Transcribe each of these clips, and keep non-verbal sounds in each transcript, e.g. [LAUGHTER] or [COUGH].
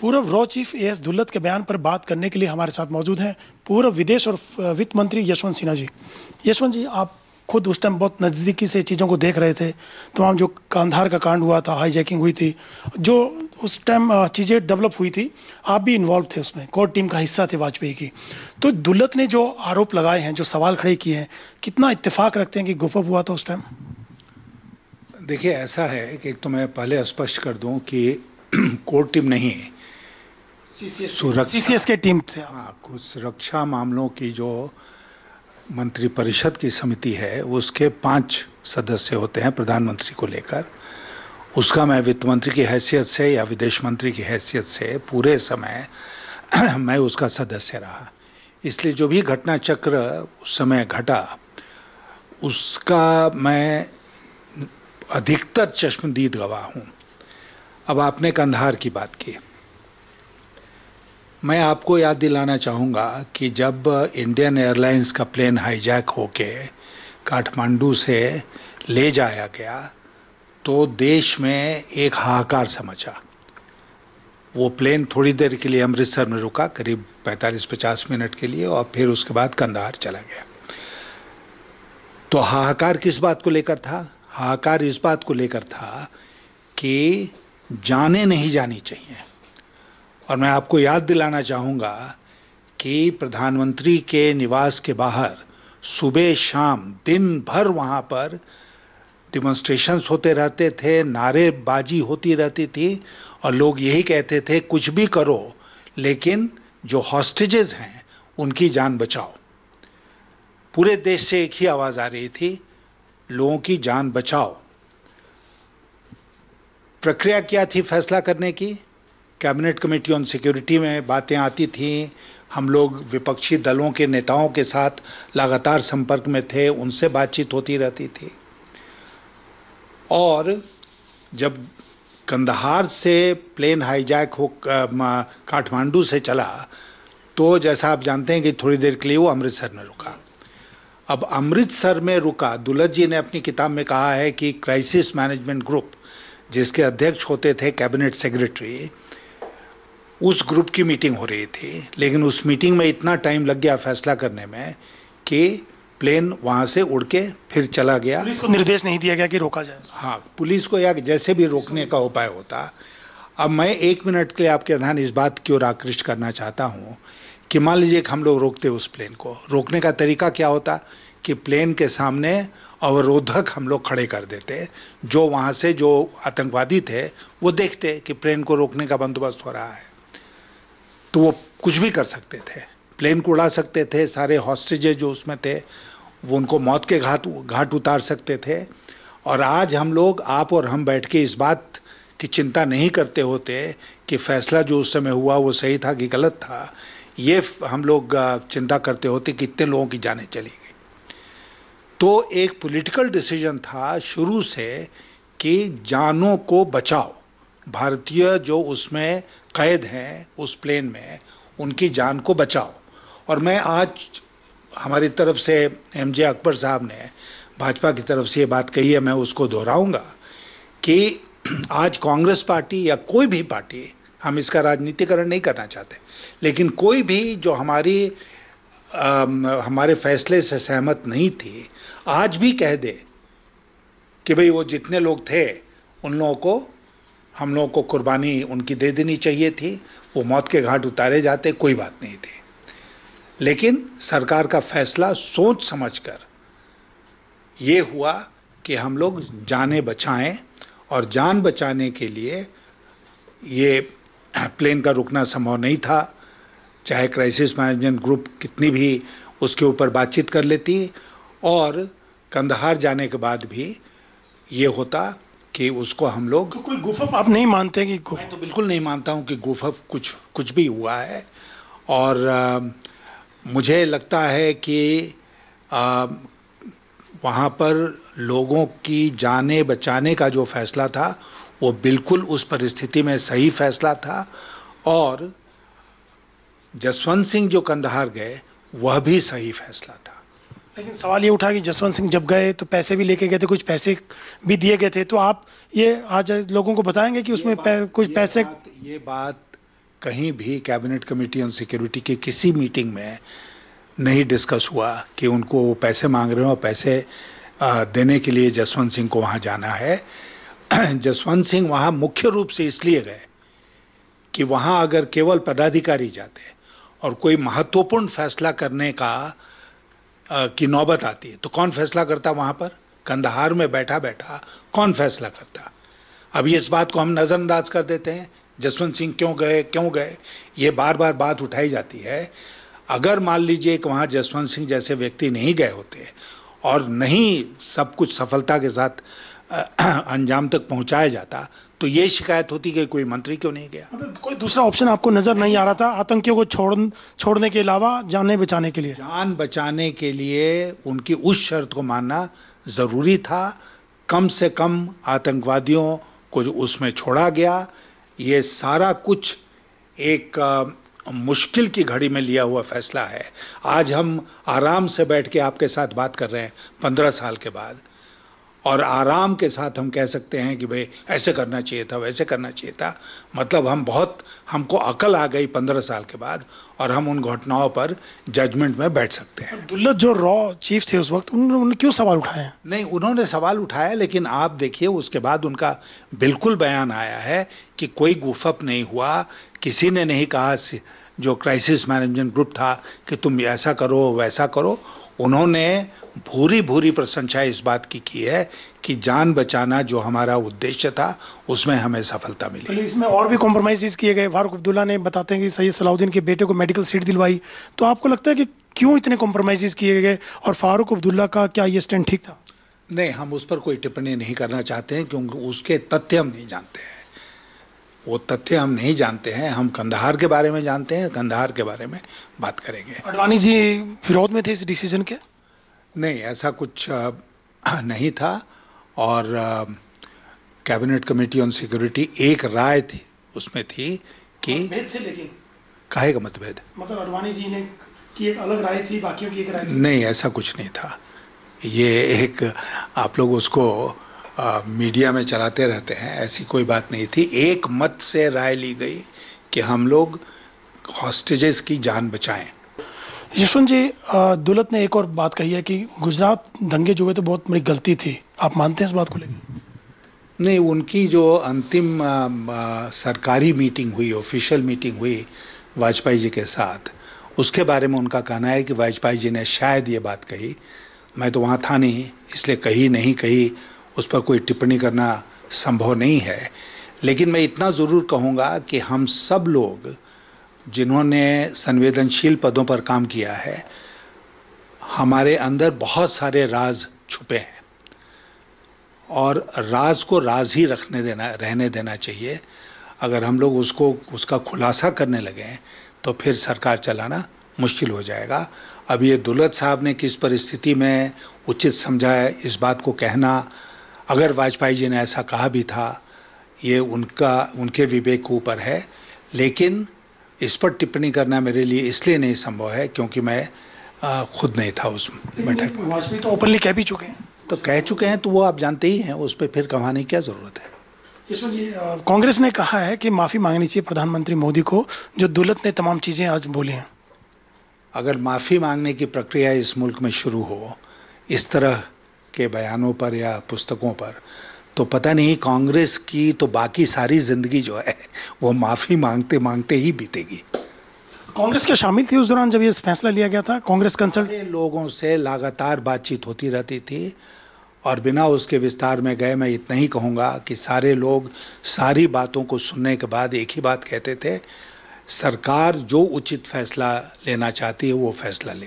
पूर्व रॉ chief A S Dulat के बयान पर बात करने के लिए हमारे साथ मौजूद हैं पूर्व विदेश और वित्त मंत्री यशवंत सिन्हा जी यशवंत जी आप खुद उस टाइम बहुत नज़दीकी से चीज़ों को देख रहे थे तमाम जो कांधार का कांड हुआ था हाईजैकिंग हुई थी जो उस टाइम चीज़ें डेवलप हुई थी आप भी इन्वॉल्व थे उसमें कोर्ट टीम का हिस्सा थे वाजपेयी की तो दुल्लत ने जो आरोप लगाए हैं जो सवाल खड़े किए हैं कितना इत्तेफाक रखते हैं कि गुफअप हुआ था उस टाइम देखिए ऐसा है कि एक तो मैं पहले स्पष्ट कर दूं कि कोर्ट [CLEARS THROAT] टीम नहीं है सीसीएस के टीम से हाँ कुछ सुरक्षा मामलों की जो मंत्री परिषद की समिति है उसके पांच सदस्य होते हैं प्रधानमंत्री को लेकर उसका मैं वित्त मंत्री की हैसियत से या विदेश मंत्री की हैसियत से पूरे समय [CLEARS THROAT] मैं उसका सदस्य रहा इसलिए जो भी घटना चक्र उस समय घटा उसका मैं अधिकतर चश्मदीद गवाह हूँ अब आपने कंधार की बात की मैं आपको याद दिलाना चाहूँगा कि जब इंडियन एयरलाइंस का प्लेन हाईजैक होके काठमांडू से ले जाया गया तो देश में एक हाहाकार समझा वो प्लेन थोड़ी देर के लिए अमृतसर में रुका करीब 45-50 मिनट के लिए और फिर उसके बाद कंधार चला गया तो हाहाकार किस बात को लेकर था हाहाकार इस बात को लेकर था कि जाने नहीं जानी चाहिए और मैं आपको याद दिलाना चाहूँगा कि प्रधानमंत्री के निवास के बाहर सुबह शाम दिन भर वहाँ पर डिमॉन्स्ट्रेशंस होते रहते थे नारेबाजी होती रहती थी और लोग यही कहते थे कुछ भी करो लेकिन जो हॉस्टेजेस हैं उनकी जान बचाओ पूरे देश से एक ही आवाज़ आ रही थी लोगों की जान बचाओ प्रक्रिया क्या थी फैसला करने की कैबिनेट कमेटी ऑन सिक्योरिटी में बातें आती थी हम लोग विपक्षी दलों के नेताओं के साथ लगातार संपर्क में थे उनसे बातचीत होती रहती थी और जब कंदहार से प्लेन हाईजैक हो काठमांडू से चला तो जैसा आप जानते हैं कि थोड़ी देर के लिए वो अमृतसर में रुका अब अमृतसर में रुका दुलत जी ने अपनी किताब में कहा है कि क्राइसिस मैनेजमेंट ग्रुप जिसके अध्यक्ष होते थे कैबिनेट सेक्रेटरी उस ग्रुप की मीटिंग हो रही थी लेकिन उस मीटिंग में इतना टाइम लग गया फैसला करने में कि प्लेन वहाँ से उड़ के फिर चला गया पुलिस को निर्देश नहीं दिया गया कि रोका जाए हाँ पुलिस को या जैसे भी रोकने का उपाय होता अब मैं एक मिनट के लिए आपके ध्यान इस बात की ओर आकृष्ट करना चाहता हूँ कि मान लीजिए कि हम लोग रोकते उस प्लेन को रोकने का तरीका क्या होता कि प्लेन के सामने अवरोधक हम लोग खड़े कर देते जो वहाँ से जो आतंकवादी थे वो देखते कि प्लेन को रोकने का बंदोबस्त हो रहा है तो वो कुछ भी कर सकते थे प्लेन को उड़ा सकते थे सारे हॉस्टेजे जो उसमें थे वो उनको मौत के घाट घाट उतार सकते थे और आज हम लोग आप और हम बैठ के इस बात की चिंता नहीं करते होते कि फैसला जो उस समय हुआ वो सही था कि गलत था ये हम लोग चिंता करते होते कि इतने लोगों की जानें चली गई तो एक पॉलिटिकल डिसीजन था शुरू से कि जानों को बचाओ भारतीय जो उसमें कैद हैं उस प्लेन में उनकी जान को बचाओ और मैं आज हमारी तरफ से एम जे अकबर साहब ने भाजपा की तरफ से ये बात कही है मैं उसको दोहराऊंगा कि आज कांग्रेस पार्टी या कोई भी पार्टी हम इसका राजनीतिकरण नहीं करना चाहते लेकिन कोई भी जो हमारी आ, हमारे फैसले से सहमत नहीं थी आज भी कह दे कि भाई वो जितने लोग थे उन लोगों को हम लोगों को कुर्बानी उनकी दे देनी चाहिए थी वो मौत के घाट उतारे जाते कोई बात नहीं थी लेकिन सरकार का फैसला सोच समझकर ये हुआ कि हम लोग जाने बचाएं और जान बचाने के लिए ये प्लेन का रुकना संभव नहीं था चाहे क्राइसिस मैनेजमेंट ग्रुप कितनी भी उसके ऊपर बातचीत कर लेती और कंधार जाने के बाद भी ये होता कि उसको हम लोग तो कोई गुफा आप नहीं मानते कि मैं तो बिल्कुल नहीं मानता हूँ कि गुफा कुछ कुछ भी हुआ है और आ, मुझे लगता है कि आ, वहाँ पर लोगों की जाने बचाने का जो फैसला था वो बिल्कुल उस परिस्थिति में सही फैसला था और जसवंत सिंह जो कंधार गए वह भी सही फैसला था लेकिन सवाल ये उठा कि जसवंत सिंह जब गए तो पैसे भी लेके गए थे कुछ पैसे भी दिए गए थे तो आप ये आज लोगों को बताएंगे कि उसमें पै, कुछ ये पैसे बात, ये बात कहीं भी कैबिनेट कमेटी ऑन सिक्योरिटी के किसी मीटिंग में नहीं डिस्कस हुआ कि उनको पैसे मांग रहे हो और पैसे देने के लिए जसवंत सिंह को वहाँ जाना है [CLEARS THROAT] जसवंत सिंह वहाँ मुख्य रूप से इसलिए गए कि वहाँ अगर केवल पदाधिकारी जाते और कोई महत्वपूर्ण फैसला करने का की नौबत आती है तो कौन फैसला करता वहाँ पर कंधार में बैठा बैठा कौन फैसला करता अभी इस बात को हम नज़रअंदाज कर देते हैं जसवंत सिंह क्यों गए क्यों गए ये बार बार बात उठाई जाती है अगर मान लीजिए कि वहाँ जसवंत सिंह जैसे व्यक्ति नहीं गए होते और नहीं सब कुछ सफलता के साथ [CLEARS THROAT] अंजाम तक पहुंचाया जाता तो ये शिकायत होती कि कोई मंत्री क्यों नहीं गया मतलब कोई दूसरा ऑप्शन आपको नज़र नहीं आ रहा था आतंकियों को छोड़ छोड़ने के अलावा जाने बचाने के लिए जान बचाने के लिए उनकी उस शर्त को मानना ज़रूरी था कम से कम आतंकवादियों को उसमें छोड़ा गया ये सारा कुछ एक मुश्किल की घड़ी में लिया हुआ फैसला है आज हम आराम से बैठ के आपके साथ बात कर रहे हैं पंद्रह साल के बाद और आराम के साथ हम कह सकते हैं कि भाई ऐसे करना चाहिए था वैसे करना चाहिए था मतलब हम बहुत हमको अकल आ गई पंद्रह साल के बाद और हम उन घटनाओं पर जजमेंट में बैठ सकते हैं अब्दुल्ला जो रॉ चीफ थे उस वक्त उन्होंने क्यों सवाल उठाया नहीं उन्होंने सवाल उठाया लेकिन आप देखिए उसके बाद उनका बिल्कुल बयान आया है कि कोई गुफअप नहीं हुआ किसी ने नहीं कहा जो क्राइसिस मैनेजमेंट ग्रुप था कि तुम ऐसा करो वैसा करो उन्होंने भूरी भूरी प्रशंसा इस बात की की है कि जान बचाना जो हमारा उद्देश्य था उसमें हमें सफलता मिली तो इसमें और भी कॉम्प्रोमाइज़ किए गए फारूक अब्दुल्ला ने बताते हैं कि सैयद सलाउद्दीन के बेटे को मेडिकल सीट दिलवाई तो आपको लगता है कि क्यों इतने कॉम्प्रोमाइज़ किए गए और फारूक अब्दुल्ला का क्या ये स्टैंड ठीक था नहीं हम उस पर कोई टिप्पणी नहीं करना चाहते हैं क्योंकि उसके तथ्य हम नहीं जानते हैं वो तथ्य हम नहीं जानते हैं हम कंधार के बारे में जानते हैं कंधार के बारे में बात करेंगे अडवाणी जी विरोध में थे इस डिसीजन के नहीं ऐसा कुछ नहीं था और कैबिनेट कमेटी ऑन सिक्योरिटी एक राय थी उसमें थी कि थे लेकिन काहे का मतभेद मतलब अडवाणी जी ने की एक अलग राय थी बाकियों की एक राय नहीं ऐसा कुछ नहीं था ये एक आप लोग उसको आ, मीडिया में चलाते रहते हैं ऐसी कोई बात नहीं थी एक मत से राय ली गई कि हम लोग हॉस्टेजेस की जान बचाएं यशवंत जी दौलत ने एक और बात कही है कि गुजरात दंगे जो हुए तो बहुत बड़ी गलती थी आप मानते हैं इस बात को लेकर नहीं उनकी जो अंतिम आ, आ, सरकारी मीटिंग हुई ऑफिशियल मीटिंग हुई वाजपेयी जी के साथ उसके बारे में उनका कहना है कि वाजपेयी जी ने शायद ये बात कही मैं तो वहाँ था नहीं इसलिए कही नहीं कही उस पर कोई टिप्पणी करना संभव नहीं है लेकिन मैं इतना ज़रूर कहूँगा कि हम सब लोग जिन्होंने संवेदनशील पदों पर काम किया है हमारे अंदर बहुत सारे राज छुपे हैं और राज को राज ही रखने देना रहने देना चाहिए अगर हम लोग उसको उसका खुलासा करने लगें तो फिर सरकार चलाना मुश्किल हो जाएगा अब ये दुलत साहब ने किस परिस्थिति में उचित समझाया इस बात को कहना अगर वाजपेयी जी ने ऐसा कहा भी था ये उनका उनके विवेक के ऊपर है लेकिन इस पर टिप्पणी करना मेरे लिए इसलिए नहीं संभव है क्योंकि मैं आ, खुद नहीं था उस बैठक में वाजपेयी तो ओपनली कह भी चुके हैं तो कह चुके हैं तो वो आप जानते ही हैं उस पर फिर की क्या ज़रूरत है कांग्रेस ने कहा है कि माफ़ी मांगनी चाहिए प्रधानमंत्री मोदी को जो दुलत ने तमाम चीज़ें आज बोली हैं अगर माफ़ी मांगने की प्रक्रिया इस मुल्क में शुरू हो इस तरह के बयानों पर या पुस्तकों पर तो पता नहीं कांग्रेस की तो बाकी सारी ज़िंदगी जो है वो माफ़ी मांगते मांगते ही बीतेगी कांग्रेस के शामिल थी उस दौरान जब ये फैसला लिया गया था कांग्रेस कंसल्ट लोगों से लगातार बातचीत होती रहती थी और बिना उसके विस्तार में गए मैं इतना ही कहूँगा कि सारे लोग सारी बातों को सुनने के बाद एक ही बात कहते थे सरकार जो उचित फैसला लेना चाहती है वो फैसला ले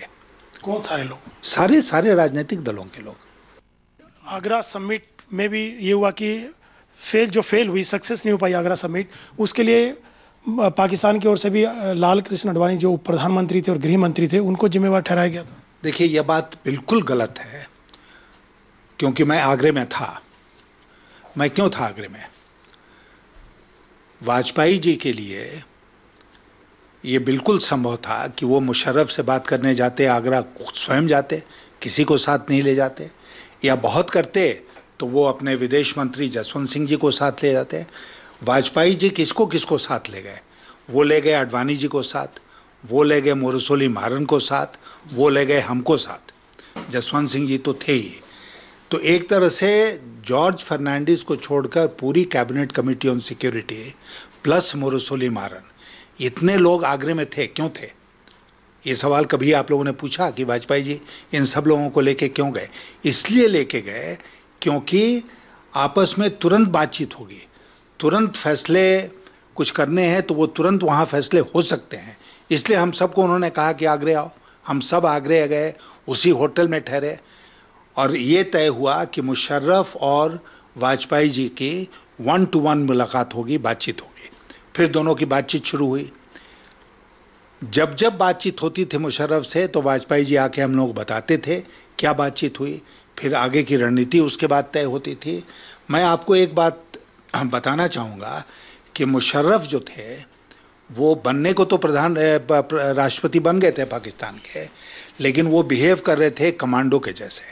कौन सारे लोग सारे सारे राजनीतिक दलों के लोग आगरा समिट में भी ये हुआ कि फेल जो फेल हुई सक्सेस नहीं हो पाई आगरा समिट उसके लिए पाकिस्तान की ओर से भी लाल कृष्ण अडवाणी जो प्रधानमंत्री थे और गृह मंत्री थे उनको जिम्मेवार ठहराया गया था देखिए यह बात बिल्कुल गलत है क्योंकि मैं आगरे में था मैं क्यों था आगरे में वाजपेयी जी के लिए ये बिल्कुल संभव था कि वो मुशर्रफ से बात करने जाते आगरा स्वयं जाते किसी को साथ नहीं ले जाते या बहुत करते तो वो अपने विदेश मंत्री जसवंत सिंह जी को साथ ले जाते वाजपेयी जी किसको किसको साथ ले गए वो ले गए अडवाणी जी को साथ वो ले गए मोरसोली मारन को साथ वो ले गए हमको साथ जसवंत सिंह जी तो थे ही तो एक तरह से जॉर्ज फर्नांडिस को छोड़कर पूरी cabinet committee on security plus Murasoli Maran इतने लोग आगरे में थे क्यों थे ये सवाल कभी आप लोगों ने पूछा कि वाजपेयी जी इन सब लोगों को लेके क्यों गए इसलिए लेके गए क्योंकि आपस में तुरंत बातचीत होगी तुरंत फैसले कुछ करने हैं तो वो तुरंत वहाँ फैसले हो सकते हैं इसलिए हम सबको उन्होंने कहा कि आगरे आओ हम सब आगरे गए उसी होटल में ठहरे और ये तय हुआ कि मुशर्रफ और वाजपेयी जी की वन टू वन मुलाकात होगी बातचीत होगी फिर दोनों की बातचीत शुरू हुई जब जब बातचीत होती थी मुशर्रफ से तो वाजपेयी जी आके हम लोग बताते थे क्या बातचीत हुई फिर आगे की रणनीति उसके बाद तय होती थी मैं आपको एक बात हाँ, बताना चाहूँगा कि मुशर्रफ जो थे वो बनने को तो प्रधान राष्ट्रपति बन गए थे पाकिस्तान के लेकिन वो बिहेव कर रहे थे कमांडो के जैसे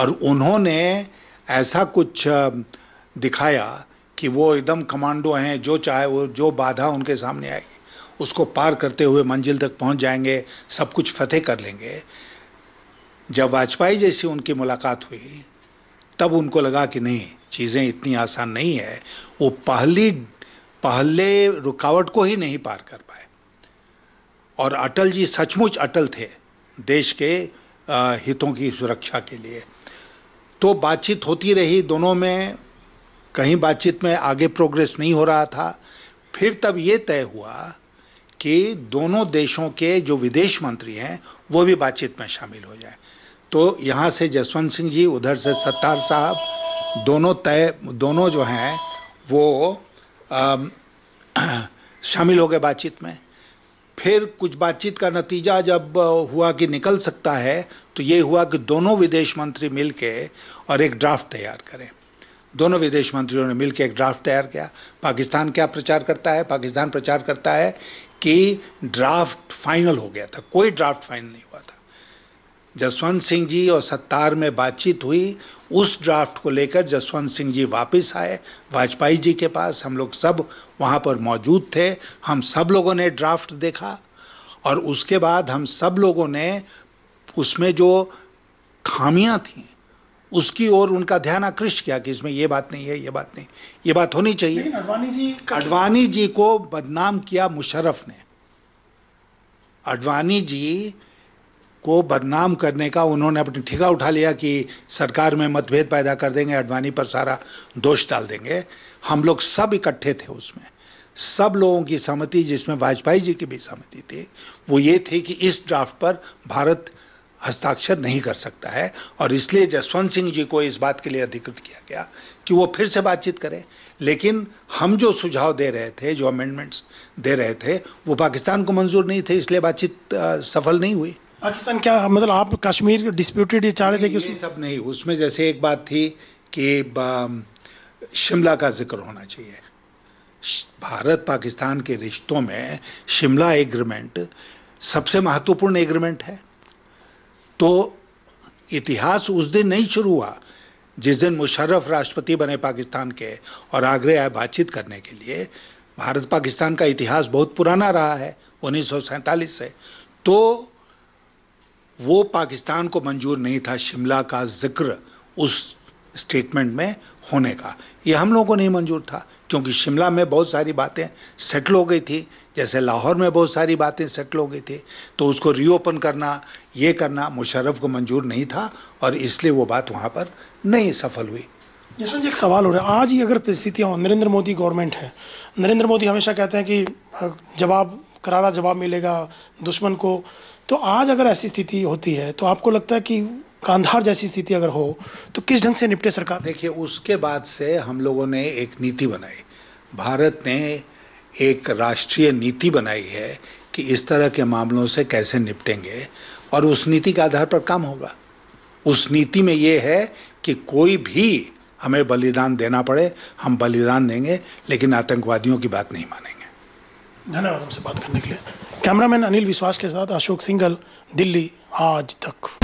और उन्होंने ऐसा कुछ दिखाया कि वो एकदम कमांडो हैं जो चाहे वो जो बाधा उनके सामने आएगी उसको पार करते हुए मंजिल तक पहुंच जाएंगे सब कुछ फतेह कर लेंगे जब वाजपेयी जैसी उनकी मुलाकात हुई तब उनको लगा कि नहीं चीज़ें इतनी आसान नहीं है वो पहली पहले रुकावट को ही नहीं पार कर पाए और अटल जी सचमुच अटल थे देश के हितों की सुरक्षा के लिए तो बातचीत होती रही दोनों में कहीं बातचीत में आगे प्रोग्रेस नहीं हो रहा था फिर तब ये तय हुआ कि दोनों देशों के जो विदेश मंत्री हैं वो भी बातचीत में शामिल हो जाए तो यहाँ से जसवंत सिंह जी उधर से सत्तार साहब दोनों तय दोनों जो हैं वो आ, [CLEARS THROAT] शामिल हो गए बातचीत में फिर कुछ बातचीत का नतीजा जब हुआ कि निकल सकता है तो ये हुआ कि दोनों विदेश मंत्री मिल के और एक ड्राफ्ट तैयार करें दोनों विदेश मंत्रियों ने मिलकर एक ड्राफ्ट तैयार किया पाकिस्तान क्या प्रचार करता है पाकिस्तान प्रचार करता है कि ड्राफ्ट फाइनल हो गया था कोई ड्राफ्ट फाइनल नहीं हुआ था जसवंत सिंह जी और सत्तार में बातचीत हुई उस ड्राफ्ट को लेकर जसवंत सिंह जी वापस आए वाजपेयी जी के पास हम लोग सब वहाँ पर मौजूद थे हम सब लोगों ने ड्राफ्ट देखा और उसके बाद हम सब लोगों ने उसमें जो खामियाँ थीं उसकी ओर उनका ध्यान आकृष्ट किया कि इसमें ये बात नहीं है ये बात नहीं ये बात होनी चाहिए अडवाणी जी अडवाणी जी को बदनाम किया मुशर्रफ ने अडवाणी जी को बदनाम करने का उन्होंने अपने ठिका उठा लिया कि सरकार में मतभेद पैदा कर देंगे अडवाणी पर सारा दोष डाल देंगे हम लोग सब इकट्ठे थे उसमें सब लोगों की सहमति जिसमें वाजपेयी जी की भी सहमति थी वो ये थी कि इस ड्राफ्ट पर भारत हस्ताक्षर नहीं कर सकता है और इसलिए जसवंत सिंह जी को इस बात के लिए अधिकृत किया गया कि वो फिर से बातचीत करें लेकिन हम जो सुझाव दे रहे थे जो अमेंडमेंट्स दे रहे थे वो पाकिस्तान को मंजूर नहीं थे इसलिए बातचीत सफल नहीं हुई पाकिस्तान क्या मतलब आप कश्मीर डिस्प्यूटेड चाह रहे थे कि उसमें सब नहीं उसमें जैसे एक बात थी कि शिमला का जिक्र होना चाहिए भारत पाकिस्तान के रिश्तों में शिमला एग्रीमेंट सबसे महत्वपूर्ण एग्रीमेंट है तो इतिहास उस दिन नहीं शुरू हुआ जिस दिन मुशर्रफ राष्ट्रपति बने पाकिस्तान के और आगरे आए बातचीत करने के लिए भारत पाकिस्तान का इतिहास बहुत पुराना रहा है उन्नीस से तो वो पाकिस्तान को मंजूर नहीं था शिमला का जिक्र उस स्टेटमेंट में होने का ये हम लोगों को नहीं मंजूर था क्योंकि शिमला में बहुत सारी बातें सेटल हो गई थी जैसे लाहौर में बहुत सारी बातें सेटल हो गई थी तो उसको रीओपन करना ये करना मुशर्रफ को मंजूर नहीं था और इसलिए वो बात वहाँ पर नहीं सफल हुई जैसा जी एक सवाल हो रहा है आज ही अगर परिस्थितियाँ नरेंद्र मोदी गवर्नमेंट है नरेंद्र मोदी हमेशा कहते हैं कि जवाब करारा जवाब मिलेगा दुश्मन को तो आज अगर ऐसी स्थिति होती है तो आपको लगता है कि कांधार जैसी स्थिति अगर हो तो किस ढंग से निपटे सरकार देखिए उसके बाद से हम लोगों ने एक नीति बनाई भारत ने एक राष्ट्रीय नीति बनाई है कि इस तरह के मामलों से कैसे निपटेंगे और उस नीति के आधार पर काम होगा उस नीति में ये है कि कोई भी हमें बलिदान देना पड़े हम बलिदान देंगे लेकिन आतंकवादियों की बात नहीं मानेंगे धन्यवाद हमसे बात करने के लिए कैमरामैन अनिल विश्वास के साथ अशोक सिंगल दिल्ली आज तक